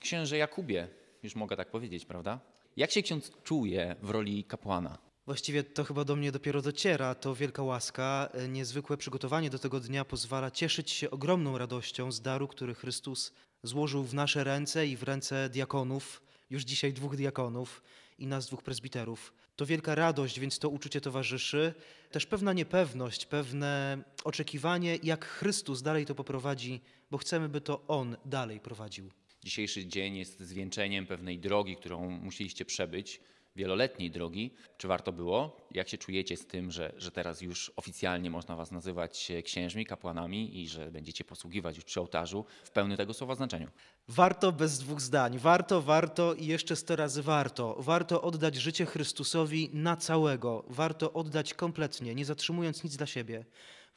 Księże Jakubie, już mogę tak powiedzieć, prawda? Jak się ksiądz czuje w roli kapłana? Właściwie to chyba do mnie dopiero dociera. To wielka łaska. E, niezwykłe przygotowanie do tego dnia pozwala cieszyć się ogromną radością z daru, który Chrystus złożył w nasze ręce i w ręce diakonów, już dzisiaj dwóch diakonów i nas dwóch prezbiterów. To wielka radość, więc to uczucie towarzyszy. Też pewna niepewność, pewne oczekiwanie, jak Chrystus dalej to poprowadzi, bo chcemy, by to On dalej prowadził. Dzisiejszy dzień jest zwieńczeniem pewnej drogi, którą musieliście przebyć, wieloletniej drogi. Czy warto było? Jak się czujecie z tym, że, że teraz już oficjalnie można was nazywać e, księżmi, kapłanami i że będziecie posługiwać już przy ołtarzu w pełnym tego słowa znaczeniu? Warto bez dwóch zdań. Warto, warto i jeszcze sto razy warto. Warto oddać życie Chrystusowi na całego. Warto oddać kompletnie, nie zatrzymując nic dla siebie.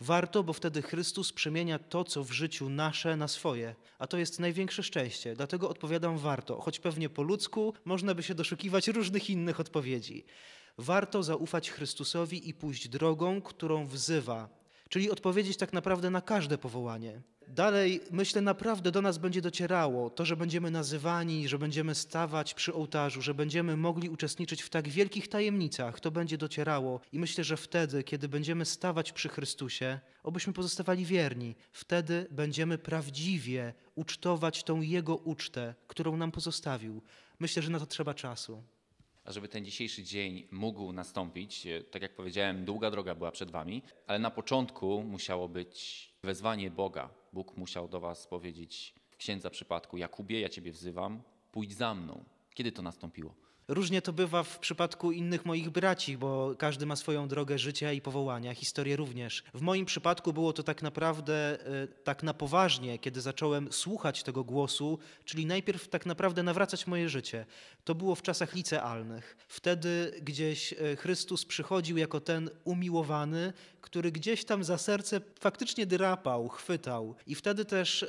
Warto, bo wtedy Chrystus przemienia to, co w życiu nasze, na swoje, a to jest największe szczęście. Dlatego odpowiadam warto, choć pewnie po ludzku można by się doszukiwać różnych innych odpowiedzi. Warto zaufać Chrystusowi i pójść drogą, którą wzywa, czyli odpowiedzieć tak naprawdę na każde powołanie. Dalej, myślę, naprawdę do nas będzie docierało to, że będziemy nazywani, że będziemy stawać przy ołtarzu, że będziemy mogli uczestniczyć w tak wielkich tajemnicach. To będzie docierało i myślę, że wtedy, kiedy będziemy stawać przy Chrystusie, obyśmy pozostawali wierni, wtedy będziemy prawdziwie ucztować tą Jego ucztę, którą nam pozostawił. Myślę, że na to trzeba czasu. A żeby ten dzisiejszy dzień mógł nastąpić, e, tak jak powiedziałem, długa droga była przed Wami, ale na początku musiało być wezwanie Boga, Bóg musiał do was powiedzieć, księdza przypadku, Jakubie, ja ciebie wzywam, pójdź za mną. Kiedy to nastąpiło? Różnie to bywa w przypadku innych moich braci, bo każdy ma swoją drogę życia i powołania, historię również. W moim przypadku było to tak naprawdę e, tak na poważnie, kiedy zacząłem słuchać tego głosu, czyli najpierw tak naprawdę nawracać moje życie. To było w czasach licealnych. Wtedy gdzieś e, Chrystus przychodził jako ten umiłowany, który gdzieś tam za serce faktycznie drapał, chwytał. I wtedy też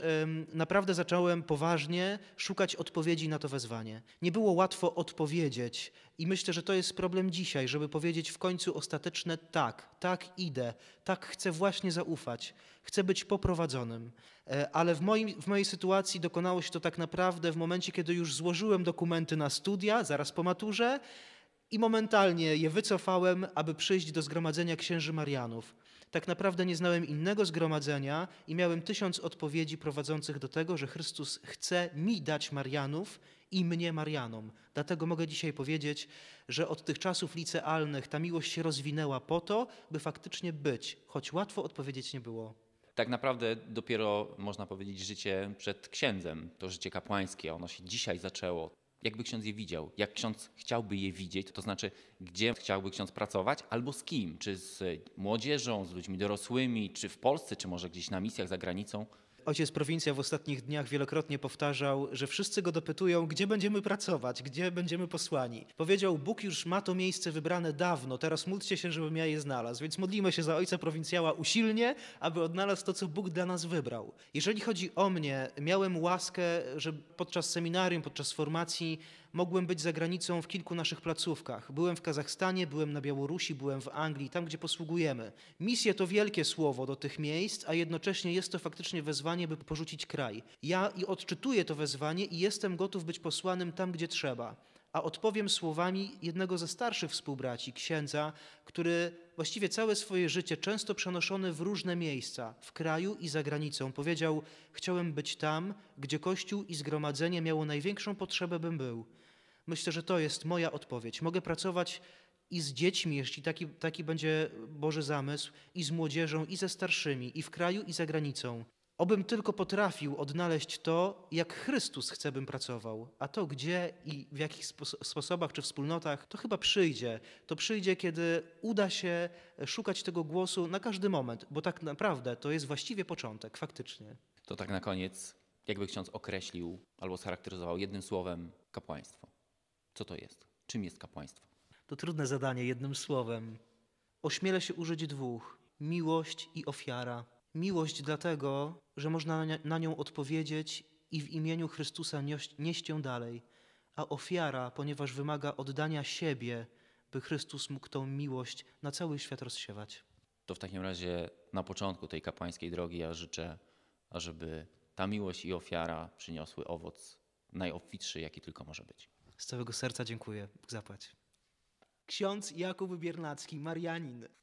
naprawdę zacząłem poważnie szukać odpowiedzi na to wezwanie. Nie było łatwo odpowiedzieć powiedzieć, i myślę, że to jest problem dzisiaj, żeby powiedzieć w końcu ostateczne tak, tak idę, tak chcę właśnie zaufać, chcę być poprowadzonym. E, ale w, moim, w mojej sytuacji dokonało się to tak naprawdę w momencie, kiedy już złożyłem dokumenty na studia, zaraz po maturze, i momentalnie je wycofałem, aby przyjść do zgromadzenia księży Marianów. Tak naprawdę nie znałem innego zgromadzenia i miałem tysiąc odpowiedzi prowadzących do tego, że Chrystus chce mi dać Marianów i mnie Marianom. Dlatego mogę dzisiaj powiedzieć, że od tych czasów licealnych ta miłość się rozwinęła po to, by faktycznie być, choć łatwo odpowiedzieć nie było. Tak naprawdę dopiero można powiedzieć życie przed księdzem, to życie kapłańskie, ono się dzisiaj zaczęło jakby ksiądz je widział, jak ksiądz chciałby je widzieć, to znaczy gdzie chciałby ksiądz pracować, albo z kim, czy z młodzieżą, z ludźmi dorosłymi, czy w Polsce, czy może gdzieś na misjach za granicą ojciec prowincja w ostatnich dniach wielokrotnie powtarzał, że wszyscy go dopytują, gdzie będziemy pracować, gdzie będziemy posłani. Powiedział, Bóg już ma to miejsce wybrane dawno, teraz módlcie się, żebym ja je znalazł. Więc modlimy się za ojca prowincjała usilnie, aby odnalazł to, co Bóg dla nas wybrał. Jeżeli chodzi o mnie, miałem łaskę, że podczas seminarium, podczas formacji mogłem być za granicą w kilku naszych placówkach. Byłem w Kazachstanie, byłem na Białorusi, byłem w Anglii, tam gdzie posługujemy. Misje to wielkie słowo do tych miejsc, a jednocześnie jest to faktycznie wezwanie, by porzucić kraj. Ja i odczytuję to wezwanie i jestem gotów być posłanym tam, gdzie trzeba a odpowiem słowami jednego ze starszych współbraci, księdza, który właściwie całe swoje życie, często przenoszony w różne miejsca, w kraju i za granicą, powiedział: Chciałem być tam, gdzie Kościół i zgromadzenie miało największą potrzebę, bym był. Myślę, że to jest moja odpowiedź. Mogę pracować i z dziećmi, jeśli taki, taki będzie Boży zamysł, i z młodzieżą, i ze starszymi, i w kraju, i za granicą. Obym tylko potrafił odnaleźć to, jak Chrystus chce, bym pracował, a to gdzie i w jakich sposobach czy wspólnotach, to chyba przyjdzie. To przyjdzie, kiedy uda się szukać tego głosu na każdy moment, bo tak naprawdę to jest właściwie początek, faktycznie. To tak na koniec, jakby ksiądz określił albo scharakteryzował jednym słowem kapłaństwo. Co to jest? Czym jest kapłaństwo? To trudne zadanie jednym słowem. Ośmielę się użyć dwóch: miłość i ofiara. Miłość dlatego, że można na nią odpowiedzieć i w imieniu Chrystusa nieść ją dalej, a ofiara, ponieważ wymaga oddania siebie, by Chrystus mógł tą miłość na cały świat rozsiewać. To w takim razie na początku tej kapłańskiej drogi ja życzę, ażeby ta miłość i ofiara przyniosły owoc najobfitszy, jaki tylko może być. Z całego serca dziękuję. zapłać. Ksiądz Jakub Biernacki, Marianin.